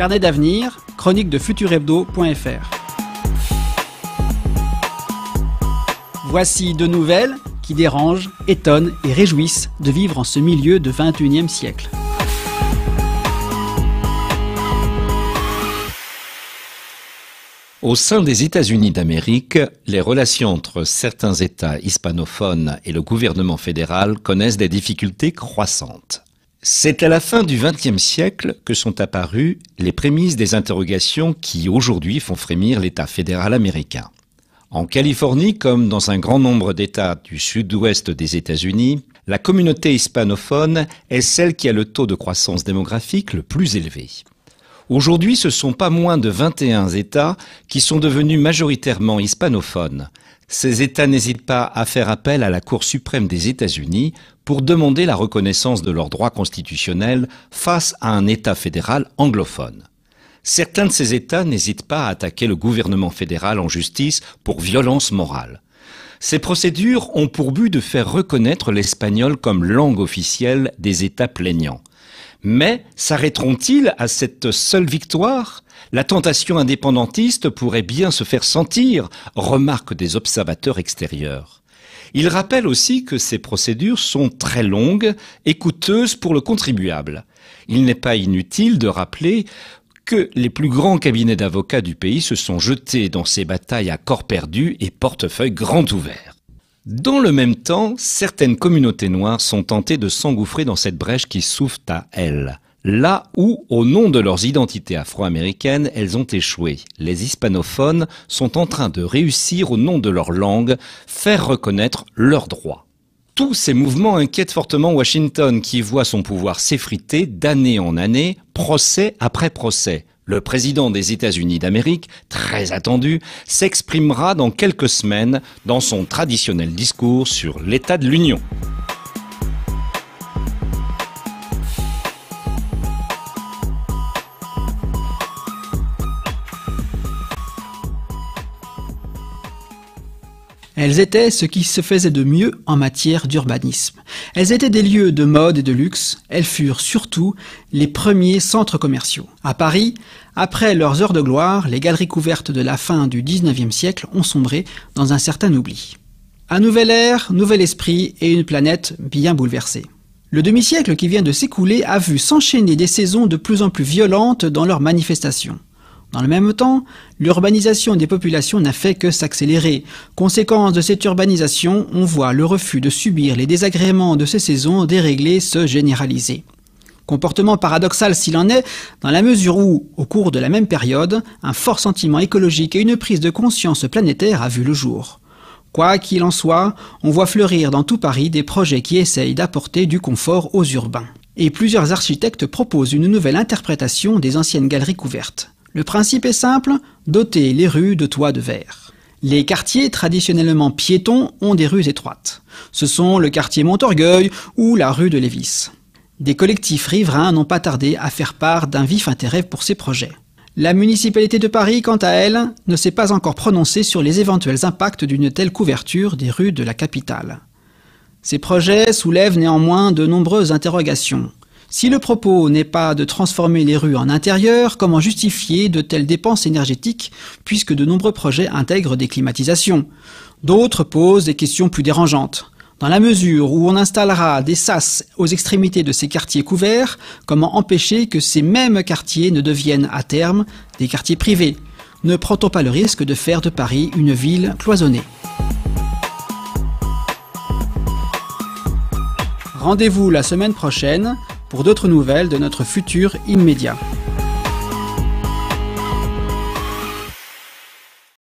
Carnet d'avenir, chronique de futurhebdo.fr. Voici deux nouvelles qui dérangent, étonnent et réjouissent de vivre en ce milieu de 21e siècle. Au sein des États-Unis d'Amérique, les relations entre certains États hispanophones et le gouvernement fédéral connaissent des difficultés croissantes. C'est à la fin du XXe siècle que sont apparues les prémices des interrogations qui aujourd'hui font frémir l'État fédéral américain. En Californie, comme dans un grand nombre d'États du sud-ouest des États-Unis, la communauté hispanophone est celle qui a le taux de croissance démographique le plus élevé. Aujourd'hui, ce sont pas moins de 21 États qui sont devenus majoritairement hispanophones. Ces États n'hésitent pas à faire appel à la Cour suprême des États-Unis pour demander la reconnaissance de leurs droits constitutionnels face à un État fédéral anglophone. Certains de ces États n'hésitent pas à attaquer le gouvernement fédéral en justice pour violence morale. Ces procédures ont pour but de faire reconnaître l'espagnol comme langue officielle des États plaignants. Mais s'arrêteront-ils à cette seule victoire La tentation indépendantiste pourrait bien se faire sentir, remarquent des observateurs extérieurs. Il rappelle aussi que ces procédures sont très longues et coûteuses pour le contribuable. Il n'est pas inutile de rappeler que les plus grands cabinets d'avocats du pays se sont jetés dans ces batailles à corps perdu et portefeuille grand ouvert. Dans le même temps, certaines communautés noires sont tentées de s'engouffrer dans cette brèche qui souffle à elles. Là où, au nom de leurs identités afro-américaines, elles ont échoué, les hispanophones sont en train de réussir au nom de leur langue, faire reconnaître leurs droits. Tous ces mouvements inquiètent fortement Washington, qui voit son pouvoir s'effriter d'année en année, procès après procès. Le président des États-Unis d'Amérique, très attendu, s'exprimera dans quelques semaines dans son traditionnel discours sur l'état de l'Union. Elles étaient ce qui se faisait de mieux en matière d'urbanisme. Elles étaient des lieux de mode et de luxe, elles furent surtout les premiers centres commerciaux. À Paris, après leurs heures de gloire, les galeries couvertes de la fin du XIXe siècle ont sombré dans un certain oubli. Un nouvel air, nouvel esprit et une planète bien bouleversée. Le demi-siècle qui vient de s'écouler a vu s'enchaîner des saisons de plus en plus violentes dans leurs manifestations. Dans le même temps, l'urbanisation des populations n'a fait que s'accélérer. Conséquence de cette urbanisation, on voit le refus de subir les désagréments de ces saisons déréglées se généraliser. Comportement paradoxal s'il en est, dans la mesure où, au cours de la même période, un fort sentiment écologique et une prise de conscience planétaire a vu le jour. Quoi qu'il en soit, on voit fleurir dans tout Paris des projets qui essayent d'apporter du confort aux urbains. Et plusieurs architectes proposent une nouvelle interprétation des anciennes galeries couvertes. Le principe est simple, doter les rues de toits de verre. Les quartiers traditionnellement piétons ont des rues étroites. Ce sont le quartier Montorgueil ou la rue de Lévis. Des collectifs riverains n'ont pas tardé à faire part d'un vif intérêt pour ces projets. La municipalité de Paris, quant à elle, ne s'est pas encore prononcée sur les éventuels impacts d'une telle couverture des rues de la capitale. Ces projets soulèvent néanmoins de nombreuses interrogations. Si le propos n'est pas de transformer les rues en intérieur, comment justifier de telles dépenses énergétiques puisque de nombreux projets intègrent des climatisations D'autres posent des questions plus dérangeantes. Dans la mesure où on installera des sas aux extrémités de ces quartiers couverts, comment empêcher que ces mêmes quartiers ne deviennent à terme des quartiers privés Ne prend-on pas le risque de faire de Paris une ville cloisonnée Rendez-vous la semaine prochaine pour d'autres nouvelles de notre futur immédiat.